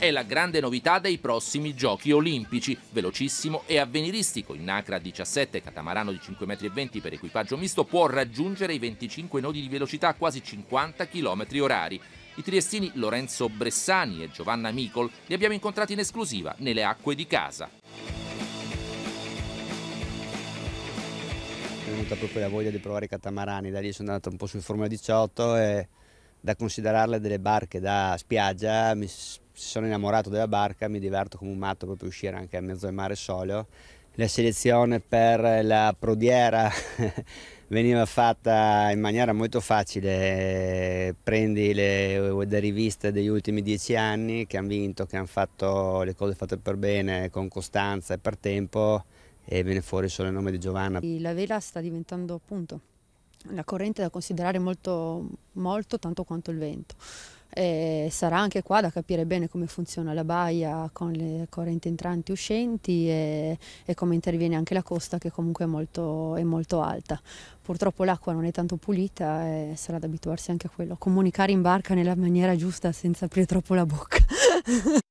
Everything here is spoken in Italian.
è la grande novità dei prossimi giochi olimpici, velocissimo e avveniristico. in Nacra 17, catamarano di 5,20 m per equipaggio misto, può raggiungere i 25 nodi di velocità a quasi 50 km orari. I triestini Lorenzo Bressani e Giovanna Micol li abbiamo incontrati in esclusiva nelle acque di casa. Mi è venuta proprio la voglia di provare i catamarani, da lì sono andato un po' sul Formula 18 e da considerarle delle barche da spiaggia mi sono innamorato della barca, mi diverto come un matto proprio uscire anche a mezzo del mare solo. La selezione per la prodiera veniva fatta in maniera molto facile, prendi le, le riviste degli ultimi dieci anni che hanno vinto, che hanno fatto le cose fatte per bene, con costanza e per tempo e viene fuori solo il nome di Giovanna. La vela sta diventando appunto una corrente da considerare molto, molto tanto quanto il vento. E sarà anche qua da capire bene come funziona la baia con le correnti entranti e uscenti e, e, come interviene anche la costa che comunque è molto, è molto alta. Purtroppo l'acqua non è tanto pulita e sarà da abituarsi anche a quello. Comunicare in barca nella maniera giusta senza aprire troppo la bocca.